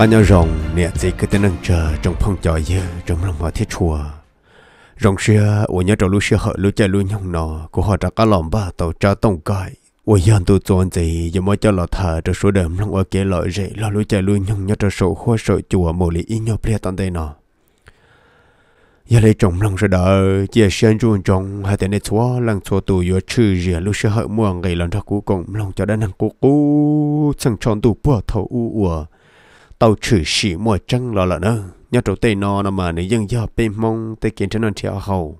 bao nhiêu rồng nè gì cứ tên nâng chờ trong phong trò dơ trong lòng họ thiết chùa rồng xưa ủa nhớ trong lúc xưa họ lúc chơi lúc nhông nọ của họ đã có lòng ba tàu cho tông cài ủa dân tu tuần gì giờ mới cho lọ thở trong số đêm lòng ở kia lợi rễ lo lúc chơi lúc nhông nhớ trong số khôi sợ chùa mồ lý ý nhau ple tận đây nọ giờ lấy trồng lòng sẽ đó chia sen chuồn trồng hai tên này chúa lăng chúa tù yo chư rìa lúc xưa họ mua ngày lần đó cũ cùng lòng cho đã năng cũ cũ chẳng chọn tù bỏ thầu u uổng tàu chữ sĩ mua trăng lọ lọ nơ nhớ trâu tây nó nó mà nếu dân do bê mông tây kiến chân non theo hầu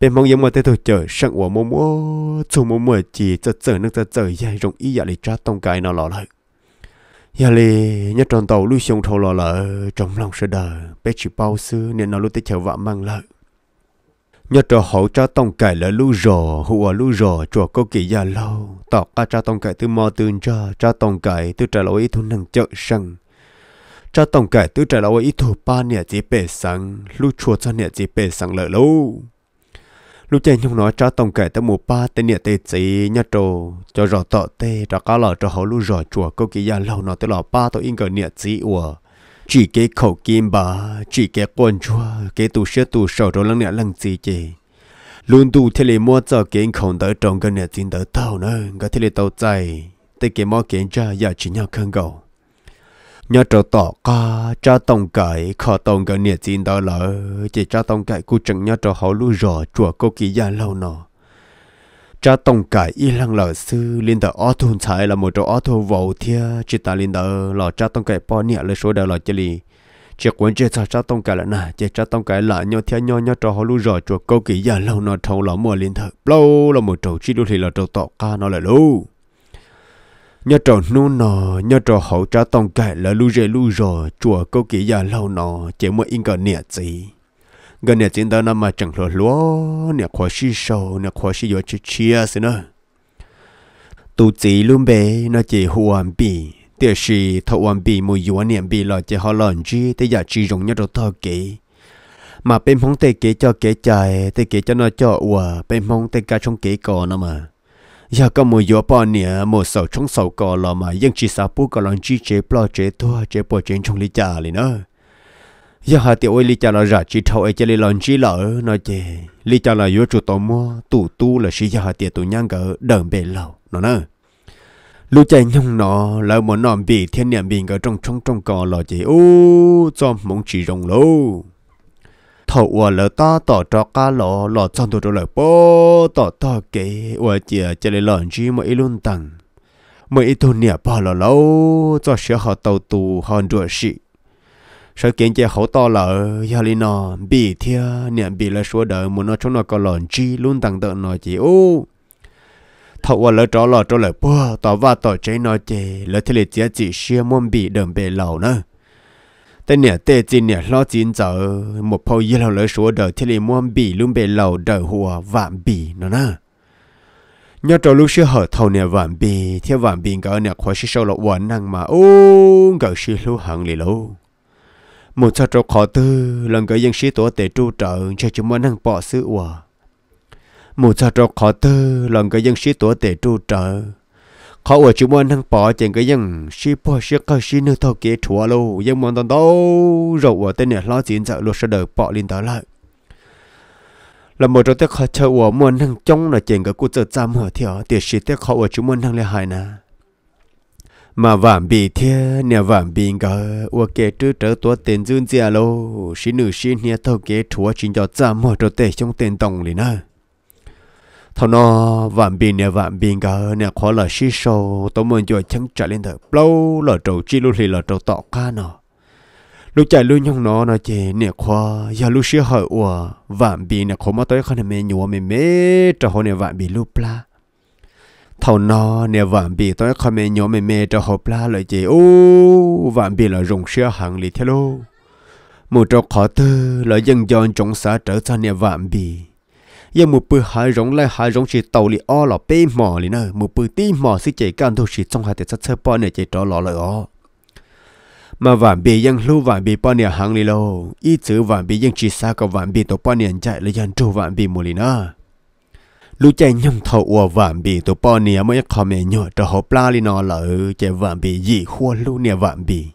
bê mông dân mà tây thôi chở sang uổng mua mua chủ mua mua chỉ cho chở nước cho chở dài rộng ý dạ lì trát tông cái nó lọ lại dạ giờ lì nhớ tròn tàu lui xuống thâu lọ lọ trong lòng sợ đờ, bê chỉ bao xưa nên nó lúc tây chở vạ mang lợi nhớ trò hậu cho tông cải là lưu rò hùa lưu rò dạ cho có kỳ gia lâu tọc ca cha tông cải từ mò tương cho cha tông cải từ trả lỗi thu năng chợ sằng cho tổng kể tứ trả lâu ít thủ ba nè chỉ bể sáng lúc chùa cho nè chỉ bể sáng lợi lâu lúc chạy nhung nói cho tổng kể tới mùa ba tới nè tê chỉ nhá trồ cho rõ tọ tê cho cá lò cho hậu lúc rõ chùa câu kỳ gia lâu nó tới lò ba tôi in cờ nè chỉ ủa chỉ cái khẩu kim bà chỉ cái quần chua cái tủ xe tủ sầu rồi lăng nè lăng chỉ chị luôn tu thế lệ mua cho kiến không tới trồng cái nè chín tới tàu nữa cái thế lệ tàu chạy tới cái mò kiến cha giờ chỉ nhau khăn cầu nhớ trâu tỏ ca cho tông cải khó tông cái nhiệt tin đó là chỉ cho tông cải cú chẳng nhớ trâu hậu lưu rõ chùa cô kỳ gia lâu nọ cho tông cải y lăng lở sư linh tờ ô thôn trái là một chỗ ô thôn vô thia chỉ ta linh tờ lọ cho tông cải bỏ nhiệt lấy số đầu lọ chỉ lì chỉ quên chỉ cho cho tông cải là nà chỉ cho tông cải là nhớ thia nhớ nhớ trâu hậu lưu rõ chùa cô kỳ gia lâu nọ thâu lọ mùa linh tờ lâu là một chỗ chỉ đôi thì là trâu tỏ ca nó là lâu nhớ trò nu nọ nhớ trò hậu trả tông cải là lu rê lu rò chùa câu kỹ già lâu nọ chỉ mới in gần nẹt gì gần nẹt chính ta nằm mà chẳng lo lo nẹt khó xí sầu nẹt khó xí yo chi chia xin nữa tu chỉ luôn bé nó chỉ hoàn bì tiếc gì thọ hoàn bì mùi yo niệm bì là chỉ họ lòn chi tới giờ chỉ dùng nhớ trò thọ kỳ mà bên phong tê kế cho kế chạy tê kế cho nó cho ủa bên phong tê cả trong kế cò nó mà giờ dạ, có một giờ bao nè một sầu trong sầu cò lò mà dân chỉ sa bút cò lòng chỉ chế plo thua chế bỏ chế trong lý trà nữa giờ dạ, hà tiểu ơi lý trà là rả thâu ấy chế lý lòng lỡ nói chế lý trà yếu chủ tò mò tủ tu là sĩ giờ hà tiểu tụ nhang cỡ đờn bề lâu nó nữa lúc chạy nhung nó là một nòm bị thiên niệm bình ở trong trong trong cò lò chế ô cho mong chỉ rồng lâu thầu ủa lỡ ta tỏ cho cá lọ lọ trong tụ lỡ bố tỏ to kế ủa chìa chả lấy lợn chi mà ít luôn tặng mà ít thôn nhà bỏ lỡ lâu cho sửa họ tàu tù hòn rửa sĩ sau kiến chế hậu to lỡ giờ lý nọ bị thia nhà bị lỡ số đời muốn nó cho nó có lợn chi luôn tặng tợ nó chỉ ô thầu ủa lỡ cho lọ cho lỡ bố tỏ và tỏ chế nó chê lỡ thì lấy chia chỉ xia muốn bị đầm bề lầu nữa tên nè tê chín nè lo chín chờ một phô y lâu lỡ số đời thì lì muôn bì luôn bề lầu đời hùa vạm bì nó nè nhớ trâu lúc xưa hở thầu nè vạm bì theo vạm bì gỡ nè khóa xí sâu lộ quán năng mà ô gỡ xí lưu hẳn lì lâu một sao trâu khó tư lần gỡ dân xí tổ tệ trụ trợ cho chúng mơ năng bỏ sự hòa một sao trâu khó tư lần gỡ dân xí tổ tệ trụ trợ khó ở chúng mình thằng bỏ chuyện cái dân xí bỏ xí cái xí nữa thâu kế chùa luôn nhưng mà tòn đâu rồi ở tên này lo chuyện sợ luôn sẽ đợi bỏ lên tới lại là một trong tiếc khó chờ ở muốn thằng trong là chuyện cái cụ trợ giam hở thiểu tiếc xí tiếc khó ở chúng mình thằng lê hại nè mà vạm bị thế nè vạm bị ngờ ở kế trước trở tua tiền dương già lô xí nữ xí nè thâu kế chùa chính cho giam hở trở tệ trong tiền đồng liền nè thằng nó vạn bình nè vạn bình cả nè khó là xí sâu tao muốn cho chẳng trả lên thật lâu là trâu chi lúc thì là trâu tọ ca nọ lúc chạy lúc nhung nó nó chỉ nè khó giờ lúc xí hỏi ủa vạn bình nè khó mà tới khăn mẹ nhúa mẹ mẹ trâu hồi nè vạn bình lúc la thầu nó nè vạn bì tới khăm mẹ nhỏ mẹ mẹ cho hộp la lời chị ô vạm bì là rồng xưa hàng lì thế lô một trò khó tư là dân dọn trong xã trở thành nè vạn bì giờ một bữa hai rong lại hai rong chỉ tàu li o là bê mò li nè một bữa tí mò xí chạy gan thôi chỉ trong hai tiệt sát sơ bò này chạy trò lò lại o mà vạn bì yang lưu vạn bì bò này hàng li lô ý chữ vạn bì yang chỉ xa có vạn bì tổ bò này chạy lấy dân trâu vạn bì mù li nè lưu chạy nhung thầu ua vạn bì tổ bò này mới khó mẹ nhỏ cho hộp pla li nò lỡ chạy vạn bì gì khua lưu nè vạn bì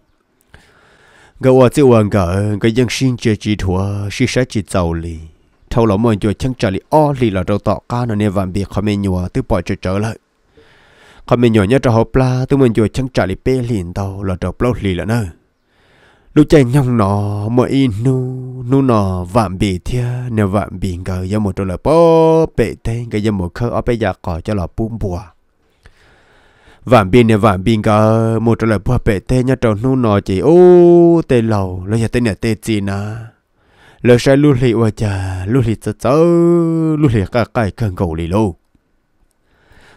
gạo ở chỗ anh gạo cái dân xin chơi chỉ thua xí sát chỉ giàu li thâu lỗ mồi chùa chẳng trở lại o lì là đầu tọ ca nó nên vạn biệt không mình nhùa từ bỏ trở trở lại không mình nhùa nhớ trò hộp la từ mồi chùa chẳng trở lại bê liền tàu là đầu lâu lì là nơi lúc chạy nhong nó mà in nu nu nó vạn biệt thia nếu vạn biệt ngờ do một trò là bố bệ tên cái do một khơ ở bây giờ cỏ cho là bùm bùa vạn biệt nếu vạn biệt ngờ một trò là bố bệ tên nhớ trò nu nó chỉ ô tê lầu lấy giờ tên là tê gì nà lỡ sai lưu lì ua chà lưu lì tớ tớ lưu lì cả cái cần cầu lì lô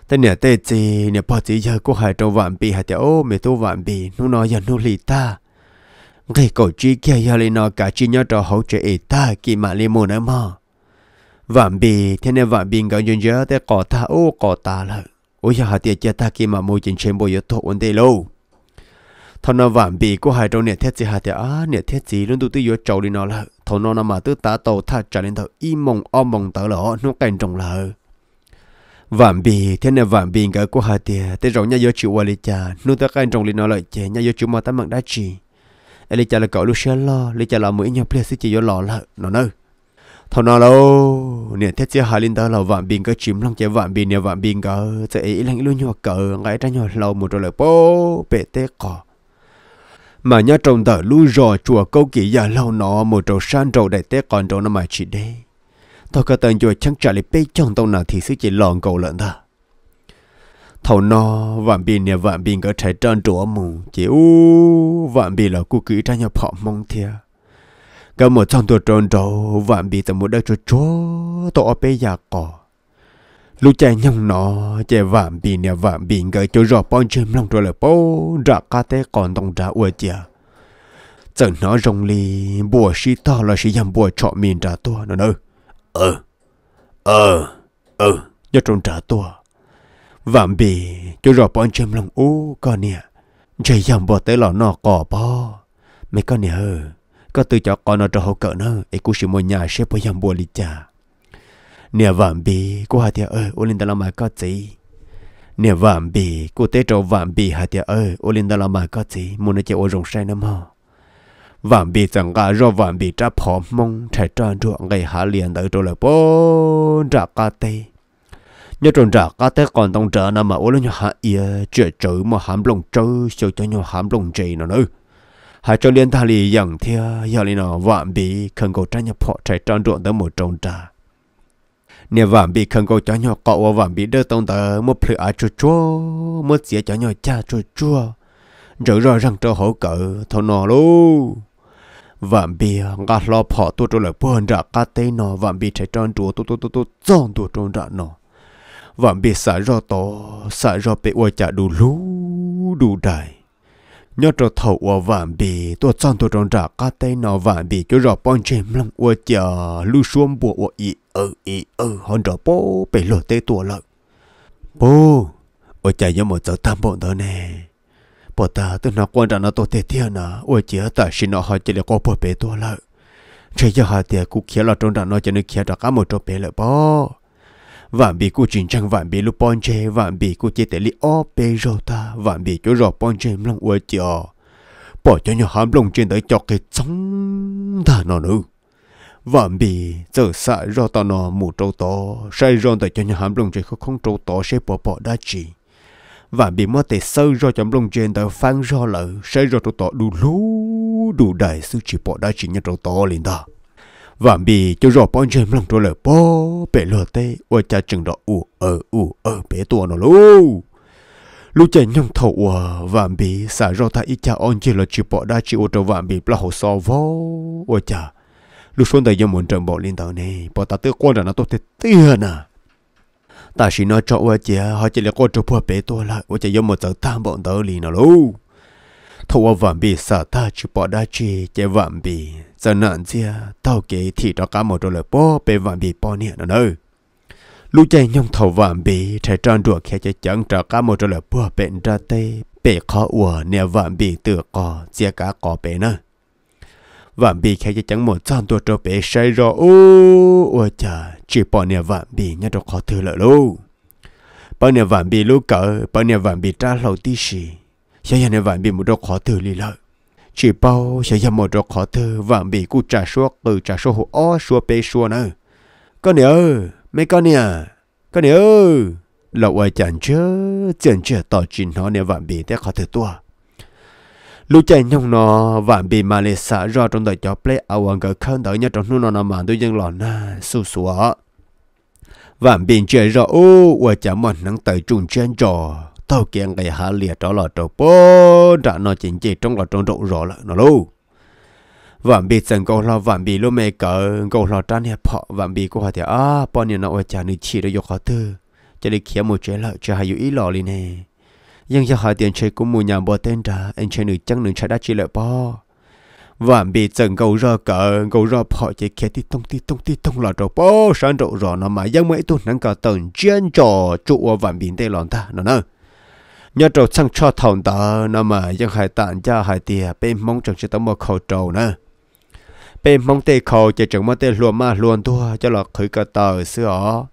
tên nhà tê chì nhà bà chỉ giờ cô hải trâu vạn bì hải ô mẹ tu vạn bì nó nói giờ lưu lì ta cái cổ chi kia giờ lì nó cả chi nhớ trò hậu chế ý ta kỳ mà lì mù nữa mà vạn bì thế nên vạn bì gọi dân giờ tê cỏ ta ô cỏ ta lợ ôi giờ hải tiệt cha ta kỳ mà mua chính trên bộ yếu tố ổn định lâu thằng nó vạn bì cô hải trâu nhà thiết gì hải tiệt á nhà thiết gì luôn tụi tôi yếu trâu lì nó lợ thôn nó mà tứ tá tàu tha trả lên thầu y mong o mong tớ lỡ nó cảnh trồng lỡ vạn bì thế này vạn bì cái của hà tiề thế rồi nhà yo chịu qua lì cha nó ta cảnh trồng lên nó lợi chè nhà yo chịu mà ta mặn đá chỉ lì cha là cậu lúc xe lo lì cha là mũi nhà ple sĩ chỉ yo lò lợ nó nơi thôn nó lâu nè thế chứ hà linh tớ là vạn bì cái chìm lăng chế vạn bì nè vạn bì cái sẽ ý lăng luôn nhỏ cỡ ngay ra nhỏ lâu một rồi lại bố bể tê cỏ mà nhớ trồng tờ lưu rò chùa câu kỳ giờ lâu nọ một trầu san trầu đại tế còn trầu nó mà chỉ đây thôi cả tên chùa chẳng trả lại bê trong tông nào thì sức chỉ lòn cầu lợn ta thầu no vạn bì nè vạn bì có trái trơn trổ mù chỉ u vạn bì là cu kỹ ra nhà phọ mong thia cả một trong tuổi tròn trầu vạn bì tầm một đất cho chúa tổ bê già cỏ lúc chạy nhông nọ chạy vạm bì nè vạm bì ngờ chỗ rõ bọn chêm lòng rồi là bố ra ca tế còn đồng ra ua chìa giờ nó rong lì bùa sĩ to là sĩ dầm bùa trọ mình trả tua nó nơ ờ ờ ờ nhớ trông trả tua vạm bì chỗ rõ bọn chêm lòng ú con nè chạy dầm bùa tế lò nọ cỏ bò mấy con nè hơ ờ, có từ cho con nó trò hậu cỡ nó ấy cũng sự mua nhà sẽ bùa dầm bùa lì chà nè vạn bì cô hà tiệt ơi ô linh đà la mà có gì nè vạn bì cô tế trâu vạn bì hà tiệt ơi ô linh đà la mà có gì muốn nói chơi ô rồng say nữa mà vạn bì chẳng cả rồi vạn bì trả phom mong chạy tròn ruộng ngày hà liền tới rồi là bốn trả cá tây nhớ tròn trả cá tê còn tông trả nằm mà ô linh hà ia chơi chữ mà hàm lòng chơi chơi cho nhau hàm lòng chơi nó nữa hai cho liên ta lì dặn thia giờ lì vạn bì không có tranh nhập họ chạy tròn ruộng tới một trồng trà nếu vàng bị khăn gò cho nhau cọ vàng bị đỡ tông tờ một phle á chua chua một xía cho nhau cha chua chua rồi rồi rằng cho hỗ cỡ thọ nọ luôn vạm bì ngã lo phò tu tu lại buồn ra cá tê nọ vạm bị chạy tròn chúa tu tu tu tu tròn tu tròn ra nọ vạm bị xả ro to xả ro bị ua trả đủ lú đủ đại nhớ cho thầu ua vạm bì tu tròn tu tròn ra cá tê nọ vạm bì cho rọ bón chém lắm ua chả lú xuống bùa ua ít ừ ý ừ hòn trò bố bị lộ tê tùa lợn bố ôi chạy nhau một giờ tam bọn đó nè bộ ta tôi nó quan trọng nó tôi tê thiệt nè ôi chỉ ở tại xin nó hỏi chỉ là có bộ bể tùa lợn chỉ cho họ tiệt cũng khía là trong rằng nó cho nên khía cho cả một chỗ bể lợn bố vạn bị cô trình trăng vạn bị lúc bọn chê vạn bị cô chế tệ lý ó bê rô ta vạn bị chỗ rò bọn chê lòng ua chìa bỏ cho nhỏ hàm lòng trên tới cho cái chống ta nó nữa vẫn bị giờ sợ rồi tao nó mù trâu to sai rồi tại cho nhà hàm lùng chơi không trâu to sẽ bỏ bỏ đã chỉ và bị mất tệ sâu rồi chấm lùng trên tao phang rồi lỡ sai rồi trâu to đủ lú đủ đại sư chỉ bỏ đã chỉ nhà trâu to lên đó và bị cho rồi bọn chơi lùng trâu lỡ bỏ bể lửa tê ôi cha chừng đó u ở u ở bể tua nó lú lúc chạy nhung thầu và bị xả rồi ta ít cha on chỉ là chỉ bỏ đã chỉ ô trâu và bị là hồ so vô ôi cha lúc xuống tới giờ muốn trộm bộ lên tàu này bỏ ta tự quan rằng nó tốt thế tiền à ta chỉ nói cho ông chị họ chỉ là quan trọng phù bể tôi lại ông chị giờ một giờ tam bọn tớ liền nào luôn thua vạn bị sợ ta chỉ bỏ đa chi chỉ vạn bị giờ nạn chia tao kể thì đó cả một đôi lời bỏ bê vạn bị bỏ nè nó nơi lúc chạy nhông thầu vạn bị trẻ tròn đùa khe cho chẳng trả cả một đôi lời bỏ bệnh ra tê bể khó ủa nè vạn bị tựa cò chia cá cò bể nữa vạn bị khai chẳng một trăm tuổi trâu bé say rồi ô ôi chà chỉ bỏ nè vạn bị nhá đâu khó thử lợi luôn bao nè vạn bị lúc cỡ bao nè vạn bị trả lầu tí xì sao giờ vạn bị một đâu khó thử lì lợi chỉ bao sao giờ một đâu khó thử vạn bị cú trả số từ trả số hồ số bé số nữa con nè mấy con nè à? con nè ơi ơi chẳng chứ chẳng chứ tỏ chuyện nó nè vạn bị thế khó thử tua lúc chạy nhông nó vạn bị mà lệ xã ra trong đời cho play ao ăn cái khăn đỡ nhà trong nô nó mà tôi dân lò na su sủa vạn bị chơi ra ô và chả mòn nắng tới trùng chân trò tao kiện cái hạ liệt đó là trò bố đã nó chính chỉ trong là trong độ rõ là nó luôn vạm bị sân câu lo vạm bị lô mê cỡ câu lo trăn hẹp họ vạm bị cô hỏi thì à bọn nhà nó ở chả nữ chỉ được yêu họ tư cho nên khiến một chế lợi cho hai yêu ý lò liền này nhưng giờ hỏi tiền chơi cũng mua nhà bỏ tên ra anh chơi nữ chẳng nữ chơi đã chỉ lại bỏ và bị chân gấu rơ cờ gấu rơ bỏ chỉ kia thì tông tí tông tí tông là trâu bỏ sáng trâu rõ nó mà giang mấy tuần nắng cả tầng chiến trò trụ và biển tây lòn ta nó nè nhớ trâu sang cho thằng ta nó mà giang hải tàn cha hải tìa bên mong chẳng chỉ tấm một khẩu trâu nè bên mong tây khẩu chỉ chẳng mất tây luôn mà luôn thua cho là khởi cả tờ xưa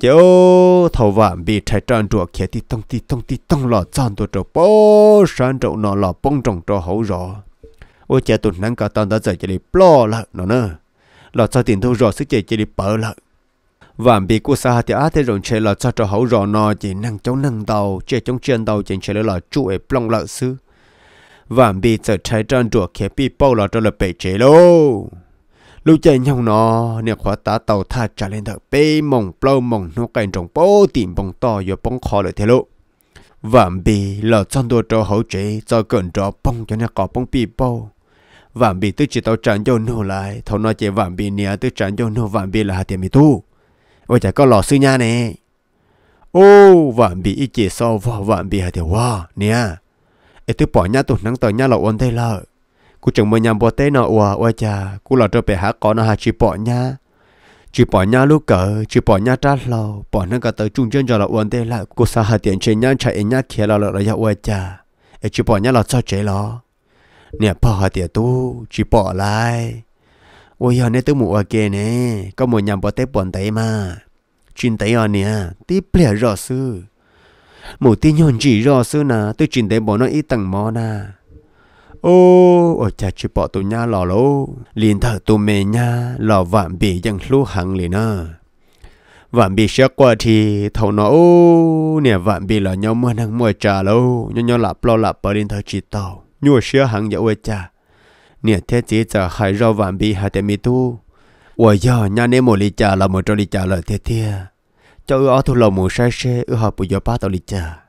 chỗ thầu Vạn bị trái tròn trọ kia thì tông thì tông thì tông lọ tròn tổ trọ bó sàn trọ nó lọ bông trồng trọ hậu rõ ô cha tụt năng cả tao đã giải chỉ đi bó lợ nó nè lọ cho tiền thu rõ sức chỉ chỉ đi bỡ lợ Vạn bị cô sa thì á thế rồi chơi lọ cho trọ hậu rõ nó chỉ năng chống năng đầu chơi chống chân đầu chỉ chơi lọ chú ấy plong lợ sư Vạn bị trở trái tròn trọ kia bị bao lọ trọ là bể chế lô lúc chạy nhau nó nè khóa tá tàu tha trả lên thở bê mỏng bao mỏng nó cảnh trong bố tìm bóng to rồi bóng khó lại thế lộ vạm bì lỡ chân đua cho hậu chế cho cẩn cho bóng cho nè có bóng bì bao vạm bì tức chỉ tàu tràn vô nô lại thầu nó chế vạm bì nè tức tràn vô nô vạm bì là hạt tiền mì tu ôi chả có lò sư nha nè ô vạm bì ít chế sau vào vạm bì hạt tiền hoa nè ấy tức bỏ nhá tụt nắng tờ nhá lậu ôn thế lợ cú chẳng mày nhầm bỏ tế nọ ủa ủa cha cú lọt cho bé hát có nó hà chỉ bỏ nha chỉ bỏ nha lúc cỡ chỉ bỏ nha trát lò bỏ nó cả tới chung chân cho là uốn tê lại cú sa hà tiền trên nhá chạy nhá kia lò lọt là ủa cha e chỉ bỏ nha lọt cho chế lò nè bỏ hà tiền tu chỉ bỏ lại ôi giờ nè tôi mù ở kia nè có mù nhầm bỏ tế bọn tế mà chuyện tế ở nè tí plea rõ sư mù tí nhọn chỉ rõ sư nà tôi chuyện tế bỏ nó ít tầng mò nà ô ở cha chỉ bỏ tụi nha lò lô liền thở tụi mẹ nha lò vạn bị dân lú hằng liền à Vạn bị sẽ qua thì thầu nó ô nè vạn bị là nhau mua năng mua trà lô nhau nhau lạp lo lạp bờ liền thở chỉ tàu nhua sẽ hằng dạ ô cha nè thế chỉ giờ hai rau vạn bị hai tệ mi tu ôi giờ nhà nè một ly trà là một trò ly trà là thế thế cho ưa ở thu lầu một sai xe ưa hợp bùi gió ba tàu ly trà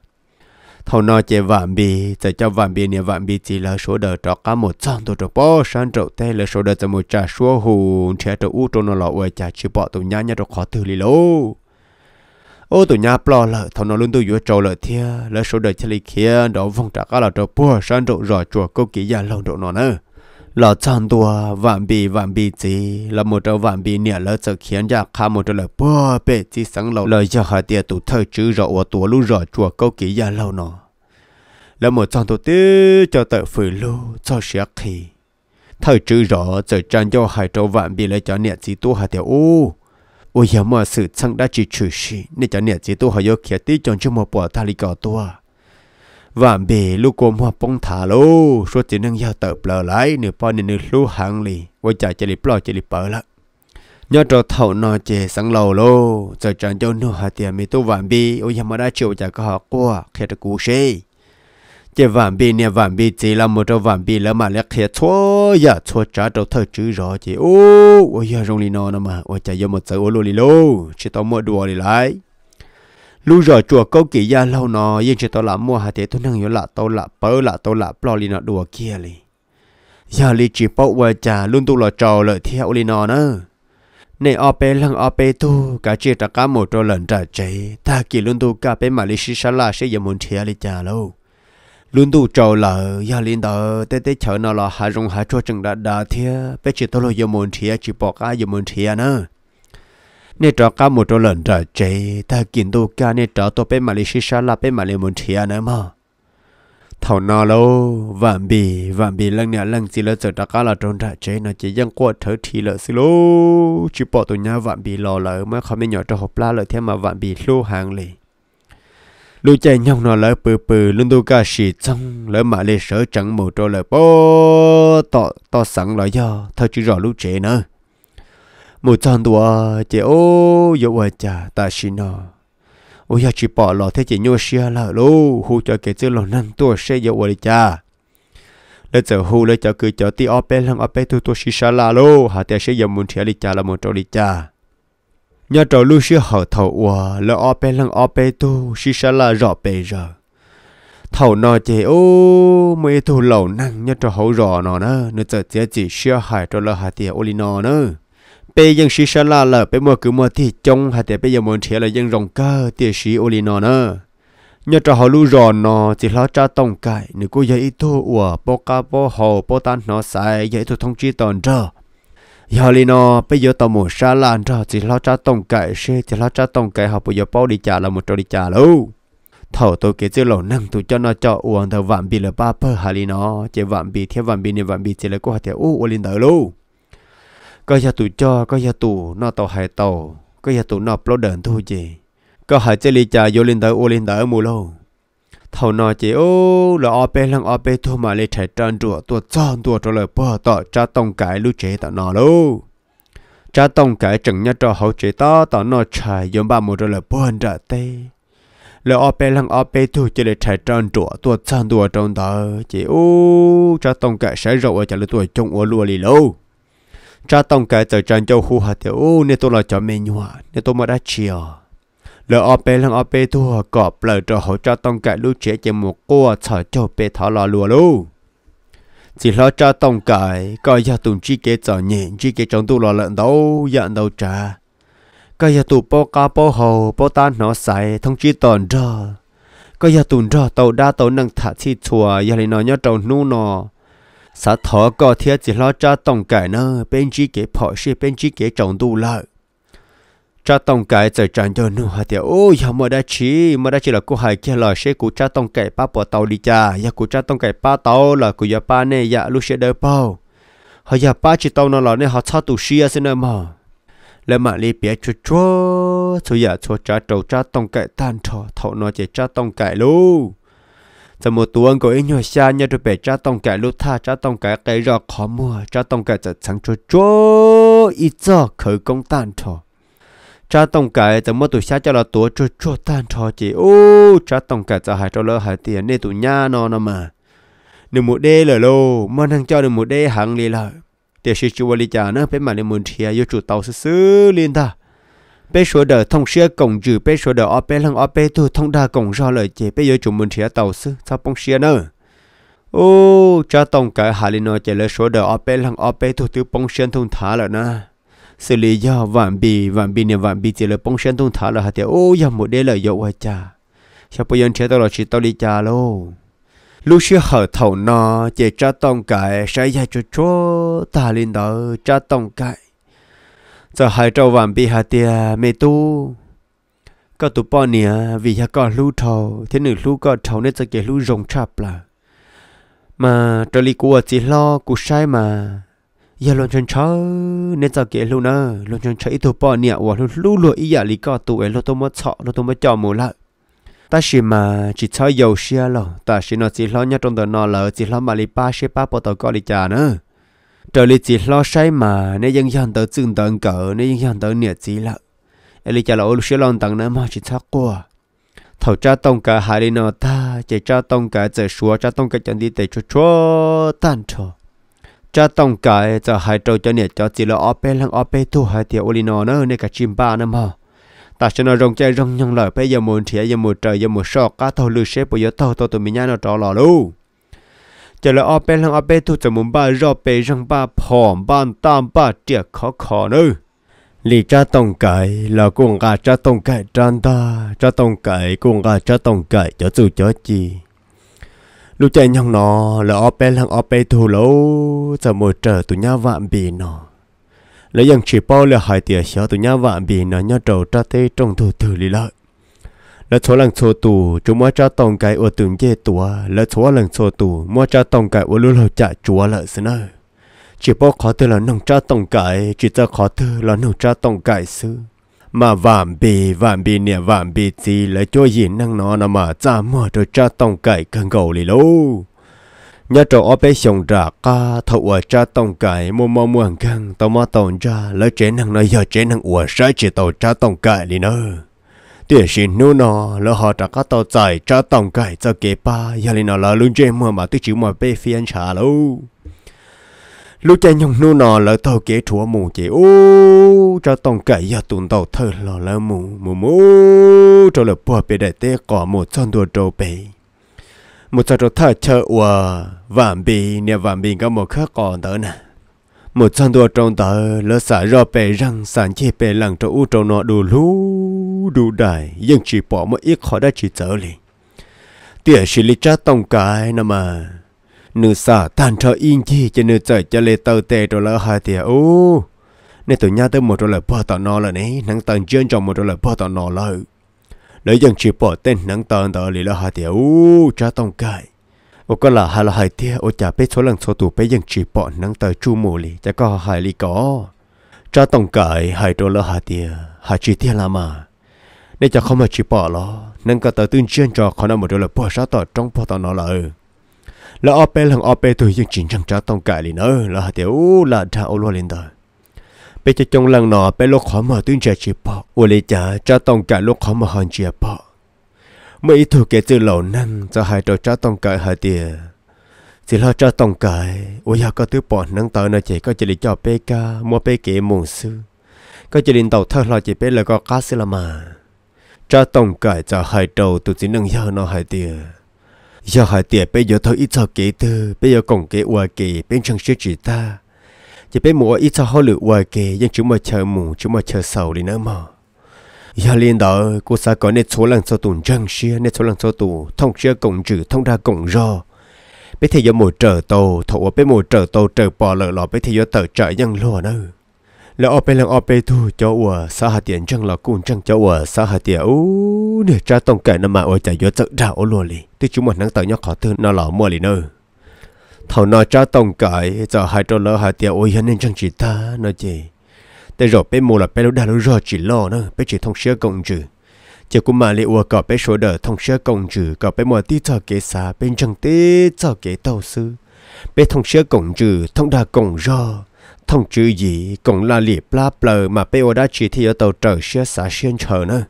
thầu nó chế vạn bì giờ cho vạn bì nhà vạn bì chỉ là số đờ cho cả một trăm tuổi trộn bó san trộn tê là số đờ cho một trà số hùn trẻ trộn u trộn nó lọ uầy trà chỉ bỏ tụi nhá nhá trộn khó từ lì lô ô tụi nhá bỏ lợ thầu nó luôn tụi vừa trộn lợ thia là số đờ chơi lì kia đó vòng trà cả là trộn bó san trộn rồi chùa câu kỹ gia lông trộn nọ nữa là chăn tua vạn bì vạn bì gì là một trâu vạn bì nè lỡ sợ khiến ra khá một trâu là bơ bê chỉ sáng lâu lời cho hai tia tụ thơ chữ rõ và tụ lú rõ chùa câu kỹ gia lâu nọ là một chăn tụ tứ cho tự phử lu cho sẽ khi thơ chữ rõ giờ chăn cho hai trâu vạn bì lấy cho nè chỉ tu hai tia u ôi giờ mà sự chăng đã chỉ chửi gì nè cho nè chỉ tu hai yêu kia tí chọn cho một bỏ ta lý cỏ tua và bị lúc cô mua bông thả lô số tiền nâng giao tờ bờ lại nửa bao nửa số hàng lì quay chạy chỉ đi bờ chỉ đi bờ lại nhớ trò thầu nó chè sáng lầu lô giờ chẳng cho nửa hạt tiền mi tu vạn bi ôi nhà mà đã chịu trả có họ qua khi được cú xe chè vạn bi nè vạn bi chỉ là một trò vạn bi là mà lẽ khi thua giờ thua trả trò thơ chữ rõ chè ô ôi nhà rong lì nó nó mà ôi chạy giờ một giờ ô lô lì lô chỉ tao mua đùa lì lại lúc rồi chùa câu kỳ gia lâu nọ, yên chỉ tôi là mua hạt thế tôi năng hiểu là tôi là bớ là tôi là lo li nó đùa kia li giờ li chỉ bốc qua cha luôn tu là trò lợi theo li nó nữa này ở bên lăng ở bên tu cả chỉ ta cả một trò lần trả chế ta kỳ luôn tu cả bên mà li sĩ sa la sẽ giờ muốn chia li cha lâu luôn tu trò lợi, giờ li đó tết tết chờ nó là hà rong hà cho chừng đã đã thế bây chỉ tôi là giờ muốn chia chỉ bỏ cả giờ muốn chia nữa nè trò cá một trò lần trò chê ta kiến đồ cá nè trò tôi bé Malaysia, lì xí là bé mà lì muốn chia nữa mà thầu nó lô vạm bì vạm bì lần nè lần gì là giờ trò cá là tròn trò chê nó chỉ dân qua thở thì là xí lô chỉ bỏ tụi nhà vạm bì lò lỡ mà không biết nhỏ trò hộp la lỡ thêm mà vạm bì lô hàng lì lũ chạy nhông nó lỡ bự bự luôn đồ cá xì trong lỡ mà lì sợ chẳng một trò lỡ bố tọ tọ sẵn lỡ do thôi chứ rõ lũ chê nữa một trăm tuổi chị ô dụ vợ cha ta xin nó ôi ya chỉ bỏ lọ thế chị nhô xia là lô hú cho cái chữ lọ năm tuổi sẽ dụ vợ cha lỡ giờ hú lỡ cho cứ cho ti ope làm ope tu tu xia là lô hà thế sẽ dụ muốn chia li cha là một trâu li cha nhà trâu lu xia hở thầu ua lỡ ope làm ope tu xia là rõ bề rồi thầu nó chế ô mấy thù lẩu năng nhất cho hậu rõ nó nữa nó giờ chế chỉ xia hải cho lỡ hà tiệt ô li nó nữa bây giờ sĩ sơn là lỡ bây mua cứ mua thì trông hay thì bây giờ muốn thế là dân rồng cơ thì sĩ ô li nó nữa nhớ cho họ lưu rò nó chỉ lo cha tổng cải nếu cô dạy ít thu ủa bố ca bố hồ bố tan nó sai dạy thu thông chi toàn trở giờ li nó bây giờ tao muốn xa lan trở chỉ lo cha tổng cải sẽ chỉ lo cha tổng cải họ bây giờ bao đi trả là một trò đi trả lâu thầu tôi kể chưa lẩu năm tôi cho nó cho uống thầu vạn bị là ba pơ hà li nó chỉ vạn bị theo vạn bị này vạn bị chỉ là cô hạt theo u ô linh đỡ lâu có gia tù cho có gia tù nó tàu hải tàu có gia tù nó lâu đợn thôi gì có hải chơi lì trà vô lên tới ô lên tới mù lâu thầu nó chỉ ô là ô bê lăng ô bê thôi mà lì chạy tràn rùa tua tròn tua trở lời bờ tỏ cha tông cái lưu chế tạo nó lâu cha tông cái chẳng nhá cho hậu chế ta tạo nó chạy giống ba mù trở lời bờ ra tê lỡ ô bê lăng ô bê thôi chỉ lì chạy tràn rùa tua tròn tua trong đó chỉ ô cha tông cái sẽ rậu ở chả lì tuổi trông ô lùa lì cha tông cái tờ trần châu khu hạt tiểu nên tôi là cho mẹ nhua nên tôi mà đã chiều lỡ ở bên lăng ở bên thua cọp lỡ cho hỗ cha tông cái lúc trẻ chỉ một cô sợ cho bé thả lò lùa luôn chỉ lo cha tông cái coi giờ tụng chi kế cho nhện chi kế trong tu lò lận đâu dặn đâu cha coi giờ tụ po ca po hồ po tan nó xài thông chi tòn ra coi giờ tụng ra tàu đa tàu năng thả chi chùa giờ lại nó nhớ trâu nu nọ sa thọ có thiết chỉ lo cha tổng cải nó bên chỉ cái phò xe bên chỉ cái trọng đủ lại cha tổng cải giờ chẳng cho nó hả tiệt ôi giờ mà đã chỉ mà đã chỉ là cô hải kia là xe của cha tổng cải ba bỏ tàu đi cha ya của cha tổng cải ba tàu là của ya ba nè ya lúc sẽ đỡ bao họ ya ba chỉ tàu nó là nè họ sao tụ xe xin em mà lấy mà lấy bé chúa chúa chúa ya chúa cha trâu cha tổng cải tan trò thọ nó chỉ cha tổng cải luôn จะมัวตัวก็อินหัวชาเนี่ยจะไปจ้าต้องแก่ลูกท่าจ้าต้องแก่ไก่รอขอมัวจ้าต้องแก่จะสังโจโจอีจ้อเคยกงตันทอจ้าต้องแก่จะมัวตัวชาจะละตัวโจโจตันทอจีโอ้จ้าต้องแก่จะหายจะเลหายเตียนเนี่ยตัวหญ้านอนมาหนึ่งหมดเดเลยโลมันทั้งเจ้าหนึ่งหมดเดหังเลยเลยเดี๋ยวชิจูวลิจานะเป็นมาในมุนเทียอยู่จุดเตาซื้อลินตา bé số đờ thông xe cổng trừ bé số đờ ở bé lăng ở bé thu thông đa cổng ra lời chế bé giờ chúng mình sẽ tàu sư sao bông xe nữa ô cha tông cả hà linh nói chế lời số đờ ở bé lăng ở bé thu thứ bông xe thông thả là na sự lý do vạn bì vạn bì nè vạn bì chế lời bông xe thông thả là hạt ô giờ một đế lời dậu hay cha sao bây giờ chế tàu là chỉ tao đi cha lô, lúc xưa hở thầu nó chế cha tông cái sai ra cho chúa ta lên đó cha tông cái จะหายเจ้าวันปีหาเตียเมตู้ก็ตุปอเนี่ยวิยาก็ลู่ทอที่หนึ่งลู่ก็เทาเนี่จะเกลู่รงชาปลามาะลีกัวจีล้อกูใช้มาอย่าลงชนเชเนี่ยจะเกลู่นะลงชนชชอีตุปอเนี่ยว่าลู่ลู่อีอย่าลีก็ตัวเอลตัวมาเฉาะตัวมาจอมูละแต่ชิมาจิตช้ยาวเชียลแต่ชินอจีล้อเนี่ยตรงเดินนอนเลยจีล้อมาลีป้าเชป้าปตกอลีจาเนอะ trời lì chỉ lo say mà nên dân dân tới chừng tới cỡ nên dân dân tới nhiệt chỉ là lì chả là ô sẽ lòng tặng nữa mà chỉ thắc qua thầu cha tông cả hai đi nó ta chỉ cha tông cả chỉ xua cha tông cả chân đi tới chỗ chỗ tan chỗ cha tông cả giờ hai trâu cho nhiệt cho chỉ là ở bên lăng ở bên thu hai tiểu ô lì nó nữa nên cả chim ba nữa mà ta sẽ nói rong chơi rong nhong lời bây giờ muốn thiệt giờ muốn trời giờ muốn sọ cá thầu lư xếp bây giờ thầu tôi tụi mình nhau nó trò lò luôn giờ là ôp bên hàng ôp bên thu cho muốn ba rô bê răng ba phòm ban tam ba tiệc khó khó nữa lì cha tông cậy là cuồng gà cha tông cậy trăn ta cha tông cậy cuồng gà cha tông cậy cho dù cho chi lúc chạy nhong nó là ôp bên hàng ôp bên thu lâu một trở tụi nhau vạm bì nó lấy dòng chỉ bao là hai tiệc xéo tụi nhau vạm bì nó nhau trầu cha tê trong thu thử lì lợi chúng tưởng trả chỉ bố khó tư là nông cha tông cải chỉ cho khó tư là nông cha tông cải sư mà vạm bì vạm bì nè vạm bì gì là cho gì năng nó là mà cha mở cho cha tông cải cần cầu lì lô nhớ trò ở bên sông ra ca thâu ở cha tông cải mua mua mua hàng căng tao mua tàu cha lấy chế năng nó giờ chế năng ủa sai chỉ tàu cha tông cải lì nữa tiền xin nô nó lỡ họ trả các tàu chạy trả tổng cải cho kế ba giờ lên nó là luôn chơi mưa mà tôi chịu mà bê phiên trả lâu lúc chơi nhung nô nó lỡ tàu kế chúa mù chị ô trả tổng cải giờ tụn tàu thơ lò lỡ mù mù mù cho lỡ bỏ bê đại tế cỏ một chân đùa trâu bê một trò thơ chợ ua vạm bì nè vạm bì có một khắc còn tớ nè một chân đùa trong tờ lỡ xả rò bê răng sản chế bê lằng trâu u trâu nọ đủ lú ดูได้ยังจีปอมาอีกขอได้จีเจอเลยเตี่ยชิลิจ้าต้องกายนะมาเนื้อสาตันเธออิงจีจะเนื้อใจจะเลยเตอเตตัวละหายเตียโอ้ในตัวหน้าติหมดตัวละพ่อตอนอเลยนี่นังตันเจียนจอมหมดตัวละพ่อตอนอเลยเลยยังจีปอเต้นนังตันตอลีละหายเตียโอ้จ้าต้องกาย โอก็ละหาละหายเตียโอจ่าเป็ดโซลังโซตูไปยังจีปอนังตันจูโมลีจะก็หายลีก็จ้าต้องกายหายตัวละหาเตียหาจีเตียละมานจะเข้ามาชิปอลอนั่นก็ตื่นเชียนจอขอนหมดเลยพอชาต่อจ้งพ่อตอนนอลเออแล้วออเปหลังออเปตัวยังจริงจังจะต้องการลเนอแล้าเดียวลาด่าโอลวลินเดอร์ไปจะจงหลังหนอไปลูกขอมาตื่นเชียนชิปอโอเลจ่าจะต้องไกลลูกขอมาหันเชียปอเมื่อถูกแกจื้เหล่านั้นจะหายตัวจะต้องไกลหาเดียสิเราจะต้องการโอยาก็ตื้อปอนั่งตอนนั่เจก็จะลิจ่อเปกา มัวเปเกมงซื้อ ก็จะดินเต่าเท่าเรจะเป้แล้วก็กาสิลมา cha tổng cải cho hai đầu tụi chỉ nâng giờ nó hai tiền giờ hai tiền bây giờ thôi ít cho kế tư bây giờ còn kế uai kế bên trong siêu chỉ ta chỉ bên mùa ít cho họ lựa uai kế nhưng chúng mà chờ mù chúng mà chờ sầu đi nữa mà giờ liên đó cô sa có nên số lần cho tụng trăng xia nên số lần cho tụ thông xia cổng chữ thông ra cổng do, bây thì giờ mùa trở tàu thổ bên mùa trở tàu trở bỏ lỡ lọ bây thì giờ tờ trở nhân lúa nữa là ở bên là ở bên thu cho ở sa hà tiền trăng là cùng trăng cho ở sa hà tiền ô để cha tông kể nằm mà ở chạy vô chợ đảo luôn đi thì chúng mình nắng tàu nhóc khó thương nó là mua liền nữa thầu nó cha tông cái giờ hai trâu lỡ hà tiền ôi hiện nên trăng chỉ ta nó chỉ để rồi bên mua là bên lúc đã rồi chỉ lo nữa bên chỉ thông sữa công chữ chỉ cũng mà lấy ở cả bên số đỡ thông sữa công chữ cả bên mua tí cho kế xa bên trăng tí cho kế tàu sư bên thông sữa công chữ thông đa công rồi thông chữ gì cũng là lì bla bờ mà bây đã chỉ ở tàu trở xe xa xuyên chờ nữa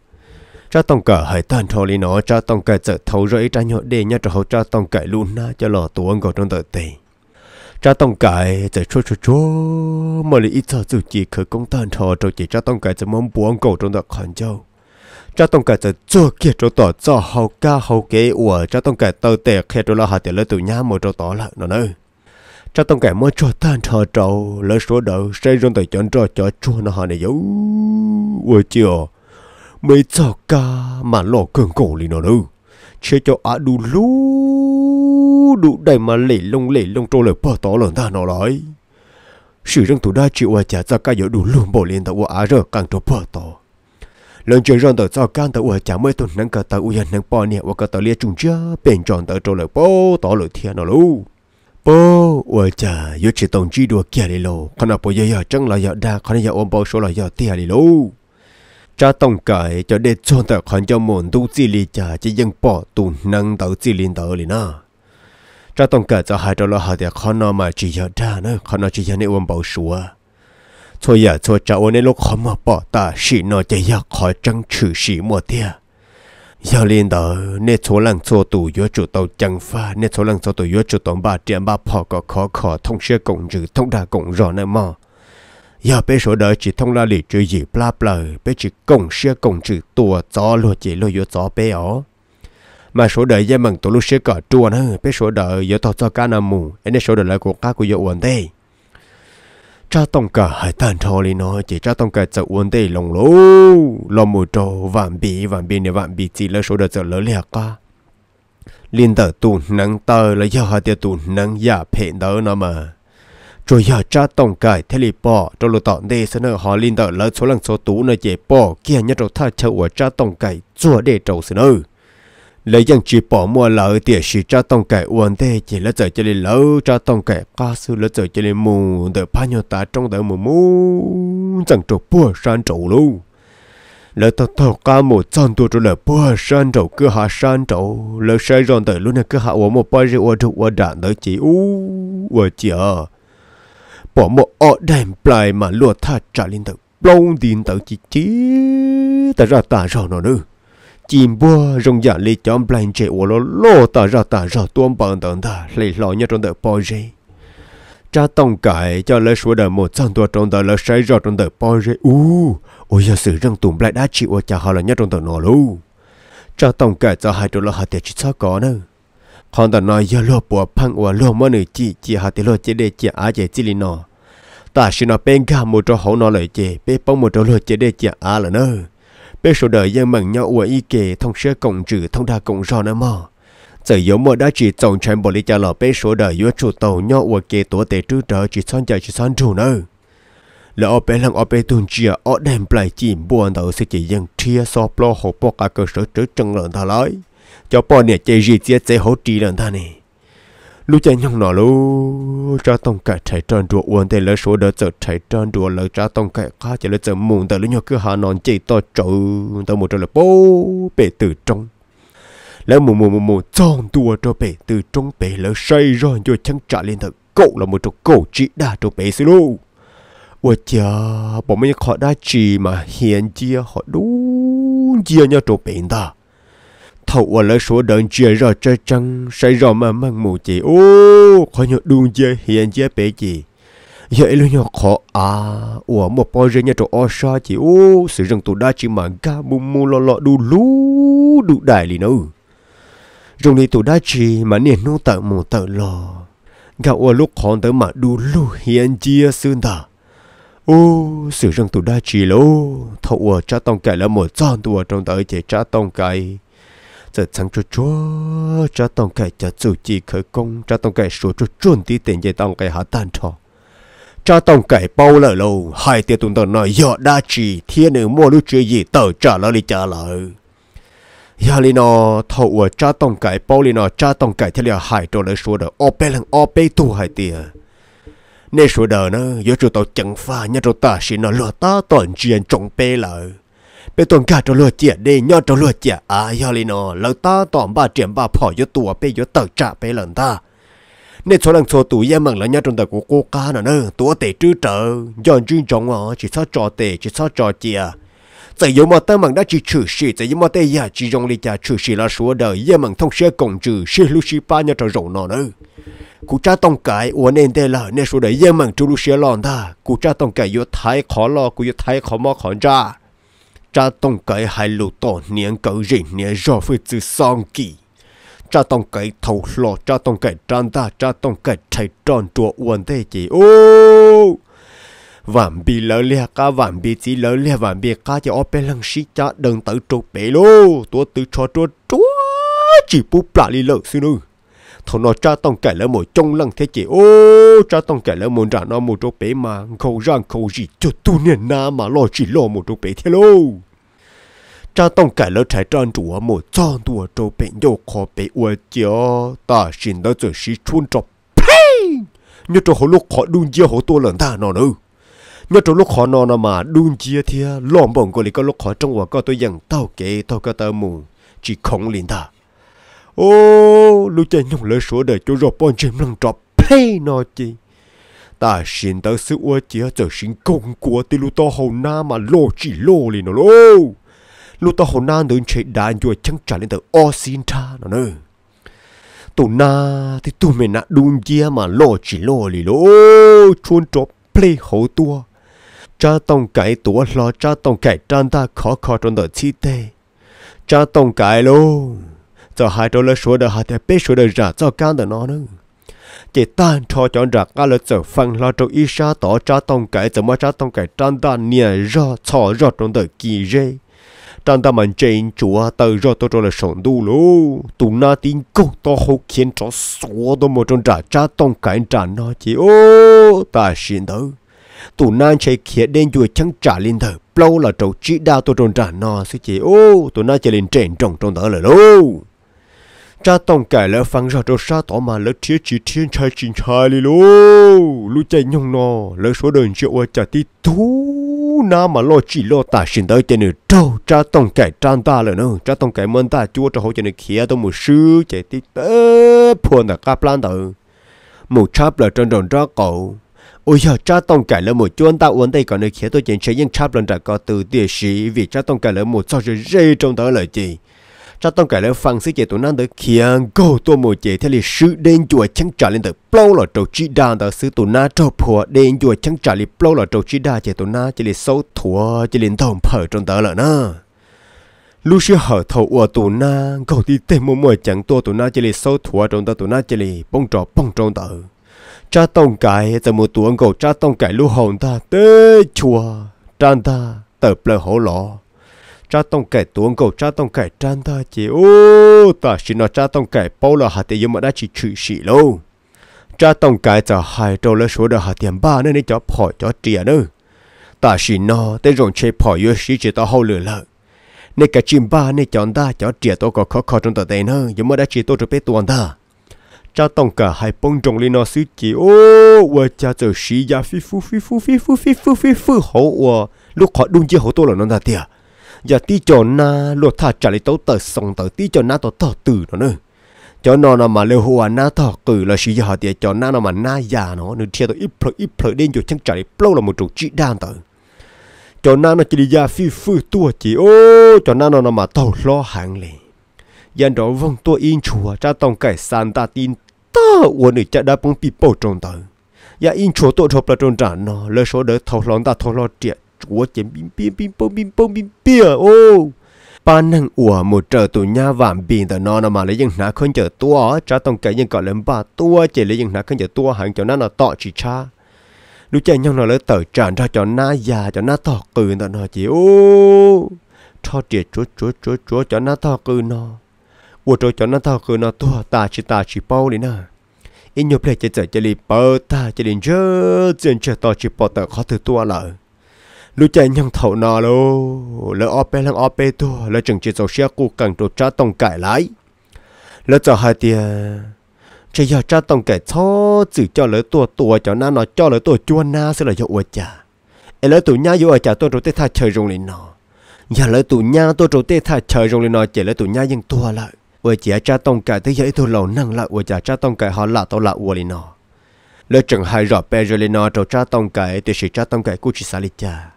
cho tông cờ hơi tàn thô lý nó cho tông cờ trở thấu rồi ra nhọ đề nhá cho hậu cho tông cờ luôn na cho lò tuông của trong đời tề cho tông cờ trở chua chua chua mà lý ít giờ dù chỉ khởi công tàn thô rồi chỉ cho tông cờ trở mong buông cổ trong đời khẩn châu cho tông cờ trở chua kia chỗ tỏ cho hậu ca hậu kế ủa cho tông cờ tờ tè khi chỗ lo hạt tiền lỡ tụ nhá một chỗ tỏ lại nó nơi cho tông kẻ mới cho tan thở trầu lấy số đầu xây rôn tay chọn trò cho chua nó hà này dấu ôi chiều mấy cho ca mà lò cơn cổ lì nó nữa chơi cho á đủ lú đủ đầy mà lệ lông lệ lông trâu lời bỏ tỏ lần ta nó nói sự răng thủ đa chịu à trả ra ca dấu đủ luôn bỏ liền ta ua á rơ càng trâu bỏ tỏ lần chơi răng tờ cho can tờ ua chả mới tuần nắng cả tờ ua nắng bỏ nè ua cả tờ lia trùng chưa bên chọn tờ trâu lời bỏ tỏ lời thiên nó luôn ปว่าจะยุติตรงจีดัวเกียริโลขณะปุยยอจังลอยยดาขณะยาอมปอชลอยยเตียริโลจะต้องไก่จะเด็ดชนแต่ขันจะมุนดูจีลีจาจะยังปอตุนนังเตาจีลินเตอเลยนะจะต้องการจะหายตลอดหาแต่ขณะมาจียอดานะขณะจียอดในอมปอชัวช่วยยาช่วยจะโอนในโลกขมาปอตาสีนอจะยากขอจังชื่อสีมัวเตีย giờ liền đó nên số lần số tuổi yếu chủ tàu chẳng pha nên số lần số tuổi yếu chủ tàu ba triệu ba phò có khó khó thông xe cộng trừ thông đa cộng rõ nữa mà giờ bây số đó chỉ thông là lý trừ gì bla bla bây chỉ cộng xe cộng trừ tua gió luôn chỉ luôn yếu gió bây ó mà số đời gia mừng tổ lúc xe cả chua nữa bây số đời yếu tàu cho cá nằm mù nên số đời lại của cá của yếu ổn đây cha tông cả hai tàn thô lý nó chỉ cha tông cả chợ uốn tê lồng lỗ lòng mù trâu vạn bì vạn bì nếu vạn bì chỉ lỡ số đợt chợ lỡ lẹ qua liên tờ tù nắng tờ là do hai tia tù nắng giả phê đỡ nó mà rồi giờ cha tông cải thế li bỏ cho lô tọt đê sẽ nợ họ liên tờ lỡ số lần số tú nơi chỉ bỏ kia nhất rồi tha chợ của cha tông cải chùa để trâu sẽ nợ lấy dân chỉ bỏ mua lỡ tiền sĩ cho tông kẻ uốn thế chỉ là giờ cho nên lỡ cho tông kẻ ca sư là giờ cho nên mù để bao nhiêu ta trong đời mù mù chẳng chỗ bùa san chỗ luôn lỡ tao tao ca một chân tôi rồi lỡ bùa san chỗ cứ hạ san chỗ lỡ sai rồi đời luôn là cứ hạ uốn một bao nhiêu uốn được uốn đạn tới chỉ u uốn chỉ à bỏ mua ở đèn plai mà lúa tha trả lên tới blong tin tới chỉ chỉ ta ra ta rồi nữa chim bua rong giả dạ lì chọn blan chế ô lô lô ta ra ta ra tuôn bằng tầng ta lì lò nhá trong đời bò rê cha tông cải cho lỡ số đời một trăm tua trong đời lỡ say ra trong đời bò rê u ôi giờ sự răng tùng lại đã chịu ô cha họ là nhá trong đời nọ lú cha tông cải cho hai đôi lỡ hạt tiệt chỉ sao có nữa còn ta nói giờ lô bùa phăng ô lô mơ nữ chị chị hạt tiệt lô chế đề chị á chế chị lì nọ ta xin nó bên gà một chỗ hậu nó lợi chế bê bông một chỗ lô chế đề chị á là nơ bây số đời dân mừng nhau ua y kề thông sơ cộng trừ thông đa cộng rõ nữa mò giờ yếu mơ đã chỉ tổng tranh bộ lý trả lọ bây số đời yếu chủ tàu nhau ua kê tổ tế trư trở chỉ son chạy chỉ son chủ nữa lỡ ở bên lăng ở bên tuần chia ở đêm lại chỉ buồn đầu sẽ chỉ dân chia so lo hộp bọc cả cơ sở trứ chân lợn thà lối cho bò nè chơi gì chia chơi hỗ trì lợn thà này lúc chạy nhông nọ lu cho tông cái chạy tròn đùa uốn thế lỡ số đỡ chở chạy tròn đùa lỡ cho tông cái khá chạy lỡ chở mùng tờ lỡ nhóc cứ hà nón chạy to trâu tao một trâu là bố bể từ trong lỡ mù mù mù mù tròn đùa cho bể từ trong bể lỡ say rồi rồi chẳng trả lên thật cậu là một trâu cổ chỉ đa trâu bể xí lu ủa chà bọn mình khó đã chỉ mà hiền chia họ đúng chia nhau trâu bể ta thầu ở lại số đơn chia rõ chơi trăng say rõ mà mang mù chị ô khó nhớ đun chơi hiện chơi bé chị vậy luôn nhớ khó à ủa một bao giờ nhà trọ o sa chị ô sự rằng tụ đã chỉ mà ga mù mù lo lo đu lú đu đại lì nữa rồi này tụ đã chỉ mà niệm nô tợ mù tợ lo gạo ủa lúc khó tới mà đu lú hiện chia xương ta ô sự rằng tụ đã chỉ lô thầu ủa cha tông cải là một tròn tụi trong tới chỉ cha tông cải giờ chẳng cho chúa cho tông cái cho chủ chỉ khởi công cho tông cái số cho chuẩn tí tiền dây tông cái hạ tan trò cho tông cái bao lỡ lâu hai tiền tụng tông nói dọ đa chỉ thiên nữ mua lúc chơi gì trả lời đi trả lời giờ li cha tông cái bao li nó cha tông cái theo là hai trò lời số đó ope lần ope tu hai tiền nên số đời nó do chỗ tao chẳng pha nhà chỗ ta xin nó lừa ta toàn chuyện trộm bê bây tuần cả trò lừa chè đi nhớ trò lừa chè à giờ li nó lỡ ta tỏm ba triển ba phỏ vô tùa bây vô tờ trả bây lần ta nên số lần số tụi em mừng là nhớ trong đời của cô ca nữa nè tụa tệ chứ trợ dọn chuyên trọng à chỉ sao trò tệ chỉ sao trò chè tại yếu mà ta mừng đã chỉ trừ tại yếu mà ta ya chỉ dùng lý cha trừ sĩ là số đời em mừng thông sẽ cộng trừ sĩ lưu sĩ ba nhớ trò rộng nó nữa cụ cha tông cái uốn nên đây là nên số đời em mừng trừ lưu sĩ ta cụ cha tông cái yếu thái khó lo cụ yếu thái khó mò khó ra cha tông cái hai lũ to niên cậu rỉ niên rõ với chữ song kỳ cha tông cái thầu lò cha tông cái trang ta cha tông cái chạy tròn chùa uẩn thế oh! chị ô Vạn bị lỡ lia cá vạm bị chỉ lỡ lia vạm bị cá cho ốp bên lăng xí cha đừng tự trụ bể lô tua tự cho chúa chúa chỉ bút lại lỡ xin ư ทนอจ้าต้องแก่และหมจงลังเทจีโอ้จ้าต้องแก่และหมดานอหมูตเป๋มาเขาร่างเขาจีจุดตูเนี่ยน้ามาลอจีลอหมูตเป๋เทโลจ้าต้องแก่แล้วใช้จานตัวหมจานตัวตเป๋ยกคอเป๋อวเจียตาชินตาจืสิชุนจบเพ่งยูตัวหัลูกขอดูเจียหัวตัวหลังตานอนเออเมื่อตัวลูกขอนอนมาดูเจียเทียล้อมบ่งกุลิก็ลูกขอจังหวะก็ตัวยังเต้าเก๋เต้าก็เตามูจีคงลินตา ô lu chê nhung lỡ sửa đời cho rồi bọn chim lăng trọp phê nó chi ta xin ta sự ua chia trở xin công của tê lu to hầu na mà lô chỉ lô lì nó lô lu to hầu na đến chạy đàn chùa chẳng trả lên tờ o xin tha nó nơ tổ na thì tụi mình nã đun chia mà lô chỉ lô lì lô chôn trọp play hầu tua cha tông cái tua lo cha tông cái trang ta khó khó trong đời chi tê cha tông cái lô giờ hai trâu lơ số đờ hai thế bê số đờ giả cho can đờ nó nữa chỉ tan cho chọn ra cả là giờ phân lo cho y sa tỏ cha tông cái giờ mà cha tông cái trang đa nia rõ cho rõ trong đời kỳ rê trang đa mình trên chúa tờ rõ tôi cho là sống đủ lú tụ na tin công to hậu khiến cho số đó một trong trả cha tông cái trả nó chỉ ô ta xin đâu tụ na chạy khía đến chùa chẳng trả lên thở lâu là trâu chỉ đa tôi trong trả nó suy chỉ ô tụ na chạy lên trên trồng trong đó là lâu cha tông cải lỡ phăng ra đồ sa tỏ mà lỡ thiết chỉ thiên trai chính trai li lô lũ chạy nhông nò lỡ số đơn triệu ở chả ti thú na mà lo chỉ lo tả xin tới trên nữa đâu cha tông cải trang ta lỡ nữa cha tông cải mơn ta chúa cho hỗ trợ này kia tôi một sư chạy ti tớ phun là cá plan tử một chắp là trên đồn ra cậu ôi giờ cha tông cải lỡ một chuông ta uống đây còn nơi kia tôi chỉ chơi những chắp lần ra có từ địa sĩ vì cha tông cải lỡ một sao rồi rơi trong đó lời gì cho tông cả lỡ phăng sĩ chế tụi nó tới khiang go tua mùa chế theo lịch sư đen chùa chẳng trả lên tới plau lọ trâu chi đa tới sư tụi nó cho phùa đen chùa chẳng trả lịch plau lọ trâu chi đa chế tụi nó chế lịch sâu thua chế lịch thông phở trong tớ lợn nữa lưu sư hở thầu ua tụi nó go đi tê mùa mùa chẳng tua tụi nó chế lịch sâu thua trong tớ tụi nó chế lịch bông trò bông trong tớ cha tông cái từ một tuần cầu cha tông cái lưu hồn ta tê chùa trang ta tờ plơ hổ lọ cha tông kẻ tuồng cầu cha tông kẻ trăn ta chỉ ô ta xin nó cha tông kẻ bao là hạt tiền mà đã chỉ chửi xỉ lâu cha tông kẻ giờ hai trâu lấy số đờ hạt tiền ba nên cho phò cho tiền nữa ta xin nó để rồng chơi phò yêu sĩ chỉ tao hậu lửa lợ nên cái chim ba nên chọn ta cho tiền tôi có khó khó trong tờ tiền nữa nhưng mà đã chỉ tôi được biết tuần ta cha tông cả hai bông trồng lên nó suy chỉ ô và cha giờ sĩ ya phi phu phi phu phi phu phi phu phi phu hậu ô lúc họ đun chiếc hậu tôi là nó ta tiền giờ ti cho na luật thà trả lấy tấu tờ xong tờ ti cho na tao tờ từ nó nữa cho nó nó mà lêu hoa à, na thọ cử là sĩ giờ thì cho na nó mà na già nó nữa chia tao ít phơi ít phơi đến chỗ chẳng trả lấy lâu là một trụ chỉ đan tờ cho na nó chỉ đi ra phi phi tua chỉ ô cho na nó nó mà tàu lo hàng lề dân đó vong tua in chùa cha tông cái san ta tin ta uốn được cha đã bông bị bầu trong tờ dạ ya in chùa tôi chụp là trồng trả nó lỡ số đỡ thầu lòng ta thầu lo triệt chúa chém bim bim bim bom bim bom bim bia ô ba năng ủa một trở tù nha vạm biển tờ nó mà lấy những ná không chở tua cha tông cái những gọi lên ba tua chỉ lấy những ná không chở tua hàng cho nó là tọ chỉ cha lúc trẻ nhau nó lấy tờ tràn ra cho na già cho na tọ cừ tờ nó chỉ ô cho tiệt chúa chúa chúa chúa cho na tọ cừ nó ủa cho cho na tọ cừ nó tua ta chỉ ta chỉ bao đi nè in nhộp lại chơi chơi chơi đi bơ ta chơi đi chơi chơi chơi tọ chỉ bỏ tờ khó thứ tua lại lúc chạy nhung thầu nọ lô lỡ ope lăng ope tu lỡ chừng chỉ dầu xe cụ cần đồ trả tông cải lại lỡ cho hai tiền chỉ giờ trả tông cải cho chỉ cho lỡ tua tua cho na nó cho lỡ tua chuan na sẽ là cho uất cha lỡ tụ nhá uất cha tôi rồi tết tha trời rồng lên nó giờ lỡ tụ nhá tôi rồi tết tha trời rồng lên nó chỉ lỡ tụ nhá nhưng tua lại uất cha trả tông cải tới giờ tôi lâu năng lại uất cha trả tông cải họ là tôi là uất lên nó lỡ chừng hai rọ pe rồi lên nó rồi trả tông cải thì sẽ trả tông cải cũng chỉ xa lịch cha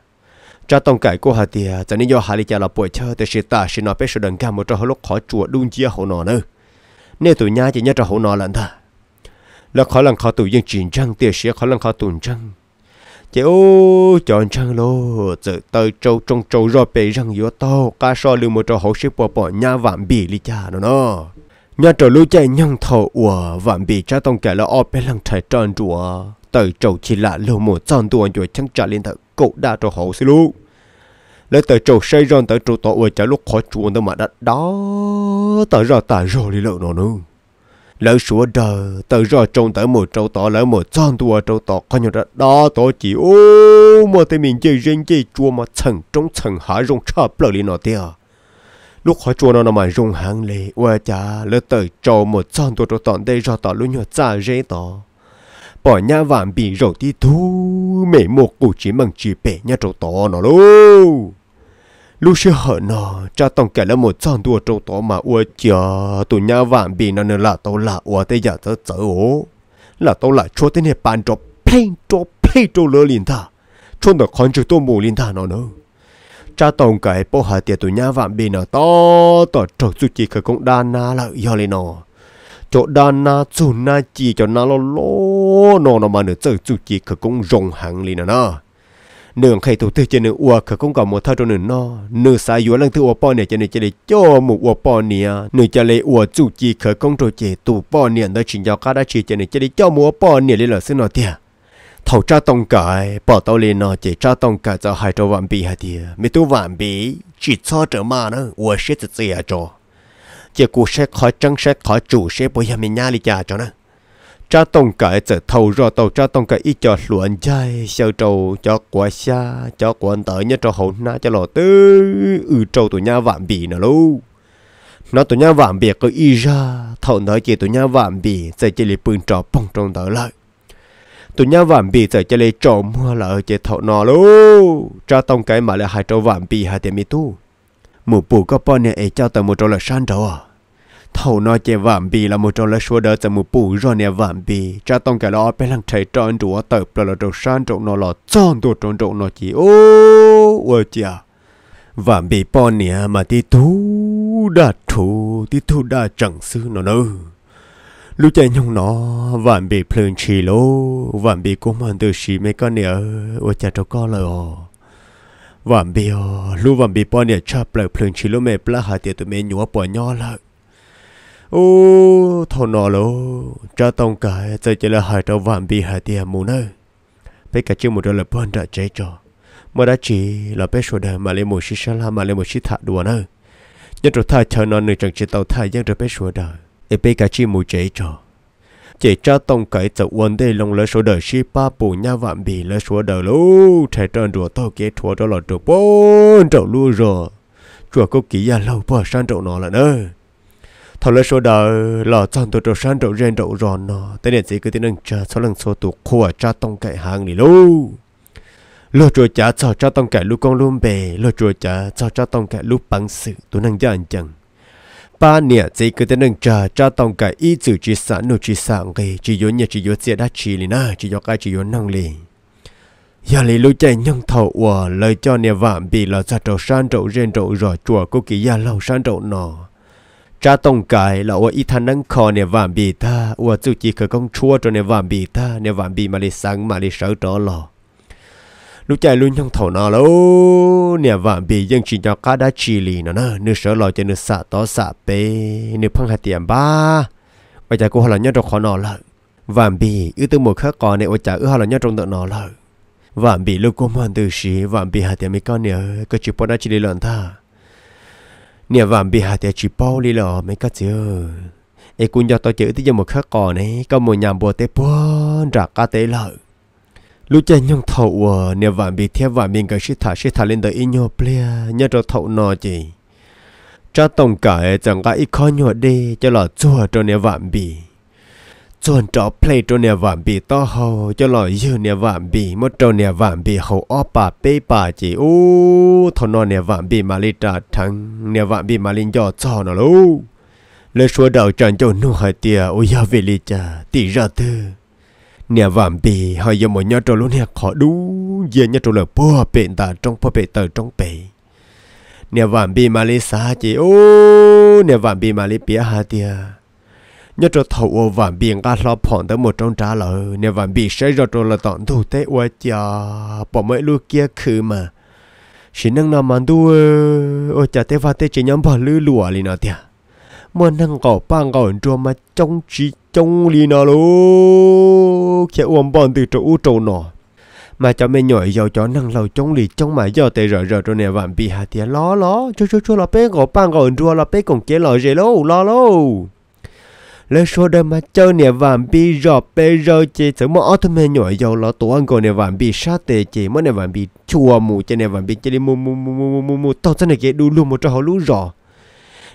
cha tông cải cô hà tiề cho nên do hà lý cha là buổi chơi thì sẽ ta sẽ nó bé sẽ đằng gam một trò lúc khó chùa đun chia hậu nọ nữa nên tụi nhà chỉ nhớ trò hậu nọ lần thà là khó lần khó tụi dương chuyển trăng tiề sẽ khó lần khó tụi trăng chỉ ô chọn trăng lô tự tới trâu trong trâu rồi bể răng gió to ca so lưu một trò hậu sẽ bỏ bỏ nhà vạm bì lý cha nó nó nhà trò lưu chạy nhung thầu ủa vạm bì cha tông cải là ô bên lăng thải tròn chùa, tới trâu chỉ là lưu một tròn tuồng rồi chẳng trả liên thật cụ đa trụ hộ xí lu lấy tờ trầu xây rồi tờ trầu tổ ở chả lúc khỏi chuồn tới mà đặt đó tờ ra tả rồi đi lợn nó nương lỡ sủa đờ tờ ra trông tờ một trâu tỏ lỡ một chân tua trâu tỏ coi như đó đó tỏ chỉ ô mà tới mình chơi riêng chơi chua mà chẳng trông chẳng há rong chập lỡ đi nó tia lúc khỏi chua nó mà rung hàng lệ qua cha lấy tờ trâu một chân tua trâu tỏ đây ra tỏ luôn nhớ cha rễ tỏ bỏ nhà vạn bị rồi thì thu mẹ một cụ chỉ bằng chỉ bể nhà trâu to nó luôn lúc xưa hở nó cho tông kể là một trang đua trâu to mà ua chờ tụi nhà vạn bị nó nữa là tao là ua tới giả tớ chở ố là tao là cho tới này bàn trò plain trò plain trâu lỡ liền ta cho nó con chữ tôi mù liền ta nó nữa cha tông kể bộ hà tiệt tụi nhà vạn bị nó to tỏ trâu chú chỉ khởi cũng đa na là do lên nó cho đa na chủ na chi cho na lo lo nó nó mà nữa chơi chủ chỉ khởi cũng rồng hàng liền nè à nương khai thủ tư trên nương uo khởi cũng còn một thao trong nương nó nương sai uo lăng thứ uo po nè trên nương chơi cho một uo po nè nương chơi lấy uo chủ chi khởi cũng rồi chơi tụ po nè đó chỉ cho cả đã chỉ trên nương chơi cho một uo po nè lấy là xin nó tiệt thầu cha tông cải bỏ tao lên nó chỉ cha tông cải cho hai cho vạn bì hai tiệt mấy tu vạn bì chỉ cho trở mà nữa uo sẽ chỉ cho chỉ cụ sẽ khỏi trăng sẽ khỏi chủ sẽ bây giờ mình nhá đi chả cho nó cha tông cái giờ thầu rồi tàu cha tông cái ít cho luận chơi sầu trâu cho quá xa cho quần tới nhất cho hậu na cho lò tư ừ trâu tụi nhà vạm bì nữa luôn nó tụi nhà vạm bì cứ y ra thầu nói chỉ tụi nhà vạm bì giờ chỉ lấy bưng trò trong tới lại tụi nhà vạm bì giờ chỉ lấy trộm mua lợi chỉ thầu nó luôn cha tông cái mà lại hai trâu vạn bì hai tiền mi tu mù bù có bao nè, ấy cho tao một trâu là san trâu à thầu nói chè vạm bì là một trâu là xua đỡ tao mù bù rồi nè vạm bì cha tông cái lo bé lăng chạy tròn rùa tập là là trâu san trâu nó là chọn đồ tròn trâu nó chỉ ô ô chà vạm bì bao nè mà tí thú đã thu tí thú đã chẳng sư nó nữa lúc chạy nhung nó vạm bì phơi chì lô vạm bì cố mang từ xì mấy con nè ô chà trâu con lời ồ à? วันเบียวลูวันบีปอนเนี่ยชอบเปลือกพลึงชิลเมปลาหาเตียตัวเมยัวปอนย่อละโอ้ทนอโลจะต้องกายจะเจริญหายตัววันบีหาเตียมูเนอไปกะจิมูเดลปอนดะใจจอมาดาจีเราไปชวดมาเลโมชิชลามาเลโมชิทะดัวเนอยังตัวท่าเชนอนหนึ่งจังจิตเอาท่ายังจะไปชวดเอไปกะจิมูใจจอ chỉ cho tông cái chỗ vấn đề lòng lỡ số đời shi ba bù nha vạn bì lỡ số đời lú trẻ trơn đùa tao kia chúa đó là trụ bốn trụ lu rồi chùa có kỹ gia à, lâu bỏ san trụ nó là nơi thọ lỡ số đời là chọn tụ trụ san trụ rèn trụ ròn nó tới điện gì cứ tin nâng chờ số lần số tụ khua cho tông cái hàng này lú lỡ chùa cha cho cha tông cái lu con luôn bè lỡ chùa cha cho cha tông cái lu bằng sự tụ nâng anh chẳng ba nè chỉ cứ thế nâng trà trà tông cái ý chữ chỉ sản nô chỉ sản cái chỉ yếu nhẹ chỉ yếu chết đã chỉ lì na chỉ yếu cái chỉ yếu năng lì giờ lì lối chạy nhung thầu quả lời cho nè vạn bị là ra trâu san trâu rèn trâu rồi chùa cô kỳ gia lâu san trâu nọ trà tông cái là quả ý thanh năng khó nè vạn bị ta quả chữ chỉ cứ công chua cho nè vạn bị ta nè vạn bị mà lì sáng mà lì sợ trò lò lúc chạy luôn trong thầu nó lâu nè vạm bị dân chỉ cho cá đã chỉ lì nó nè nửa sợ lo cho nửa xả to xả bê nửa phăng hạt tiền ba bây giờ cô họ là nhau trong khó nó lợ vạm bị ư từ một khắc còn này và chả, ư họ là nhau trong tự nó lợ vạm bị lúc cô mòn từ xí vạm bị hạt tiền mấy con nè cứ chỉ bỏ đã chỉ lì lợn tha nè vạm bị hạt tiền chỉ bao lì lọ mấy cái gì ai cũng cho tôi chữ tới giờ một khắc còn này có một nhà bùa tế bốn rạc cá tế lợi lúc chơi nhung thầu ở ờ, nhà vạn bị theo vạn mình cái sĩ thả sĩ thả lên tới in nhau plea nhớ cho thầu nọ gì cha tổng cả chẳng có ít khó nhỏ đi cho là chua cho nhà vạn bị chuẩn trò play cho nhà vạn bị to hầu cho là dư nhà vạn bị mất cho nhà vạn bị hầu ó bà bê bà chị u thầu nọ nhà vạn bị mà lên trả thằng nhà vạn bị mà lên cho cho nó luôn lời số đầu chẳng cho nu hai tia ôi ya về lì cha tỷ ra thứ nè vạm bì hơi giờ mọi nhau trâu luôn nè khó đu giờ nhau trâu là bò bệnh ta trong bò bệnh tờ trong bể nè vạm bì mà lấy xa chị ô nè vạm bì mà lấy bia hà tia nhớ trâu thầu ô vạm bì ngã lo phỏng tới một trong trả lợ nè vạm bì sẽ rồi trâu là tọn thủ tế ô chà bỏ mấy lu kia khứ mà xin năng nào mà đu ô chả tế pha tế chỉ nhắm bỏ lư lụa liền nọ tiệt mà mà gạo gạo 만한 거 빵가 언저마 정치 정리나로 kia uống bọn từ chỗ u trâu nọ mà cho mẹ nhồi dầu cho năng lầu chống lì trong mà giờ tê rờ rờ rồi nè vạn bị hà tía lo lo, cho cho cho là bé gõ pan gõ rùa là bé cùng chế lò gì lô lo lô lê số đời mà chơi nè vạn bị rọ bé rơ chế sớm mà ở thôi mình nhồi dầu là tổ ăn gõ nè vạn bị sát tê chế mà nè vạn bị chùa mù cho nè vạn bị chế đi mù mù mù mù mù mù tao sẽ này kia đu luôn một trò lú rò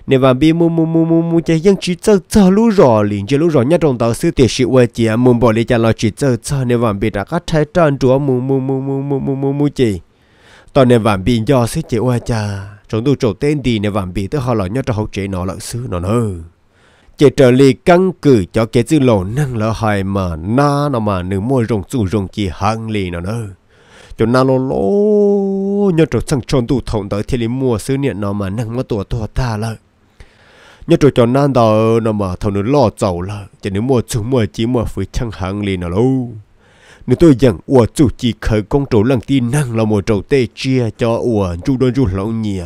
nè và bi mu mu mu mu mu chơi dân chỉ chơi chơi lú rò liền chơi lú rò nhất trong tàu sư tiệt sĩ quê chị à mu bỏ đi chơi lo chỉ chơi chơi nè và bi đã cắt thay trơn chúa mu mu mu mu mu mu mu mu chị tao nè và bi do sư chị quê cha chúng tôi trổ tên đi nè và bi tới họ lo nhất trong học chế nó lợn sư nó nơ chị trở lì căn cứ cho cái chữ lộ năng lỡ hại mà na nó mà nữ môi rồng dù rồng chỉ hăng lì nó nơ cho na lô lô nhớ trong sang tròn tụ thổng tới thì lì mua sư niệm nó mà năng mà tuổi tuổi ta lợi nhớ trò cho nan đờ nó mà thằng nó lo cháu là chỉ nếu mua chúng mua chỉ mua phải chăng hàng liền nào lâu nếu tôi rằng ủa chủ chỉ khởi công trổ lăng tin năng là một trầu tê chia cho ủa chú đơn chú lão nhia,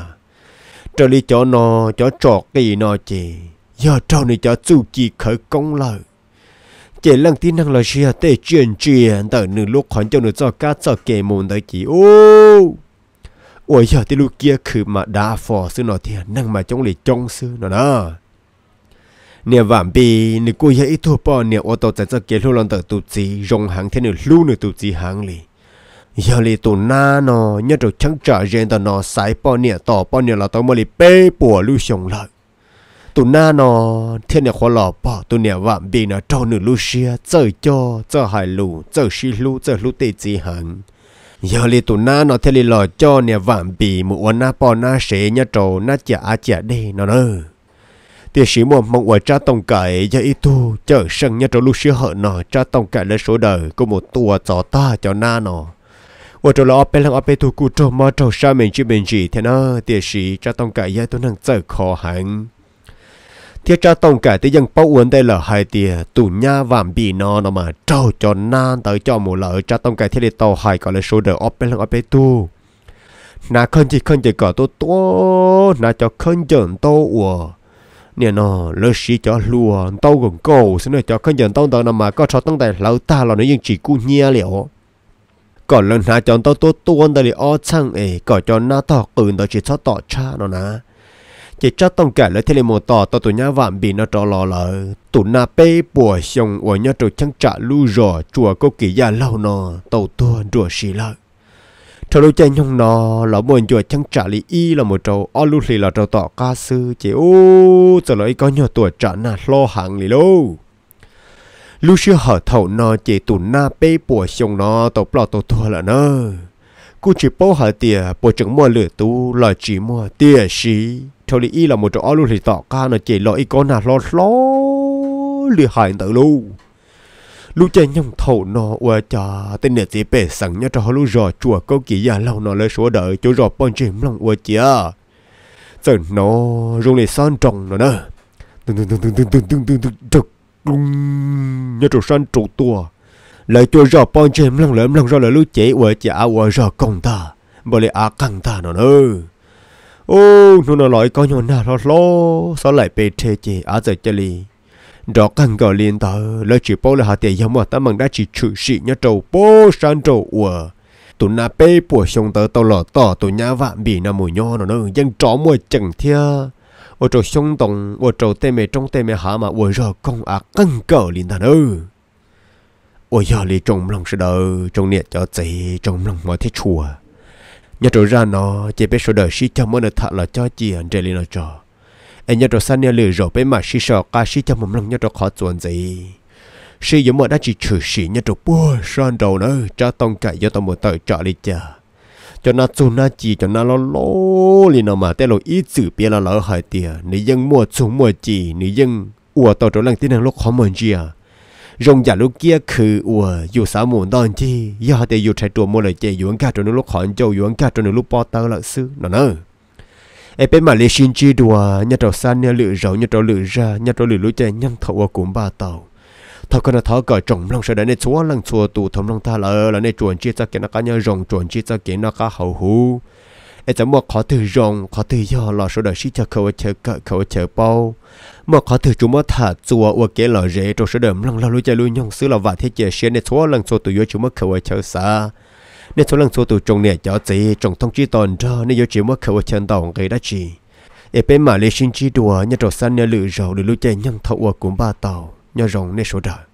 trở đi cho nó cho trò kỳ nó chỉ giờ trâu này cho chủ chỉ khởi công lợi chỉ lăng tin năng là chia tê chuyện chuyện tờ nửa lúc khoảng cho nửa cho cá cho kề mồm tới chỉ ô ủa giờ tí lúc kia khử mà đá phò sư nó thì năng mà chống lì chống sư nó đó nè vạm bì nè cô giờ ít thua bỏ nè ô tô chạy cho kia luôn lần tới tụt gì rong hàng thế nè lu nè tụt gì hàng lì giờ lì tụt na nó nhớ rồi chẳng trả riêng tao nó sai bỏ nè tỏ bỏ nè là tao mà lì bê bùa lu sống lại tụt na nó thế nè khó lò bỏ tụt nè vạm bì nó trâu nè lu xia chơi cho chơi hài lù chơi xì lu chơi lu tê gì hàng giờ li tụ na nó theo li lò cho nè vạn bì mu uốn na po na xế nhá trầu na chả a chả đi nó nơ thì sĩ mồm mong ở cha tông cải giờ ít tu chở sân nhá trầu lu xưa hở nó cha tông cải lấy số đời có một tua à chó ta cho na nó ở chỗ là bên lăng bên tu cụ trâu mà trâu sa mình chỉ mình gì thế nó thì sĩ cha tông cải giờ tôi năng chở khó hẳn thiết tra tổng kể tới dân bao uốn đây là hai tia tủ nha vàm bị nó nó mà trâu cho nan tới cho mù lỡ tra tổng kể thế đi tàu hai gọi là số đỡ ốp bên lưng ốp bên tu na khân chỉ khân chỉ cỏ tô tô na cho khân chẩn tô ủa nè nó lỡ xí cho lùa tàu gần cầu xin cho khân chẩn tao tàu nằm mà có cho tăng tài lâu ta là nó nhưng chỉ cu nhia liệu còn lần nà chọn tao tô tuôn tới li o chăng ấy có cho na tao cừn tao chỉ cho tao cha nó nà chỉ cho tông cả lấy thêm một tỏ tỏ tụ nhá vạm bị nó trò lò lợ tụ na bê bùa xong ở nhá trâu chăng trả lưu rò chùa cô kỳ gia lâu nó tàu tua rùa xì lợ trâu lưu chơi nhung nó là buồn chùa chăng trả lý y là một trâu o lưu lì là trâu tỏ ca sư chỉ ô trở lại có nhỏ tuổi trả na lo hàng lì lô lưu sư hở thầu nó chỉ tụ na bê bùa xong nó tàu plọ tàu tua là nơ cú chỉ bố hở tìa bố chẳng mua lửa tu là chỉ mua tìa xí thôi đi y là một chỗ luôn thì tỏ ca là chỉ lo y con nào lo lo lừa hại tự luôn lúc chơi nhông thầu nó qua cho tên nè chỉ bể sẵn nhá cho lúc rồi chùa câu kỳ già lâu nó lấy số đợi chỗ rồi bọn chim lòng qua chia giờ nó rung này son trồng nó nè từng từng từng từng từng từng từng từng từng từng từng nhớ chỗ son trụ tua lấy chỗ rồi bọn chim lòng lắm lòng rồi lấy lúc chế qua chia qua rồi công ta bởi lẽ à căng ta nó nữa ô nụ nó lòi có nhon nào lo lo sao lại bê thế chị á giờ chơi li đó cần gọi liền tờ lời chỉ bố là hạt tiền giống mà ta mừng đã chỉ chữ sĩ nhớ trâu bố san trâu ủa tụi na bê bùa xong tờ tàu lọ tỏ tụi nhà vạm bị nà mùi nho nó nương dân chó mùi chẳng thia ô trâu xong tổng ô trâu tê mê trong tê mê hả mà ủa rồi con à cần cờ liền tờ ôi giờ li trong lòng sẽ đỡ trong cho chị trong lòng mọi thế nhà trò ra nó chỉ biết số đời si cho mỗi nơi thợ là cho chị Angelina cho anh nhà trò sang nhà lừa rồi bé mà si sợ cả si cho mầm lòng nhà trò khó chuẩn gì si giống mọi đã chỉ chửi si nhà trò bua son đầu nữa cho tông chạy cho tông một tờ trọ đi chờ cho nó chú nó chỉ cho nó lo lo li nó mà té lo ít chữ bia là lỡ hại tiền nếu dân mua chúng mua chỉ nếu dân ủa tàu trò lăng tin hàng lúc khó mượn gì à rong giả lúc kia khử ủa dù sao muốn đòn chi do để dù chạy trộm mua lời chạy yuan cả cho nó lúc hòn châu yuan cả cho nó lúc bỏ tao lợn sư nó nơ em bên mà lấy xin chi đùa nhà trâu san nhà lự rầu nhà trâu lự ra nhà trâu lự lũ chạy nhăn thầu cũng ba tàu thọ con thọ cởi trồng lòng sợ này chúa lòng chúa tụ thầm lòng ta là là này chuồn chia ra cái nó cá nhà rồng chuồn chia ra cái nó cá hậu hú ai chẳng mua khó từ rồng khó từ do lò số đời sĩ cho khẩu chờ cỡ khẩu chờ bao mà khó từ chúng mua thả chùa ở kế lò rễ trong số đời lăng lao lui chơi lui nhong xứ lò vạn thế chơi xe nên số lần số tụi yo chúng mua khẩu chờ xa nên số lần số tụi trồng nè cho gì trồng thông chi toàn cho nên do chỉ mua khẩu chờ tàu gây đã chỉ ai bên mà lấy sinh chi đùa nhà trò san nhà lự rầu để lui chơi nhong thọ ở cũng ba tàu nhà rồng nên số đời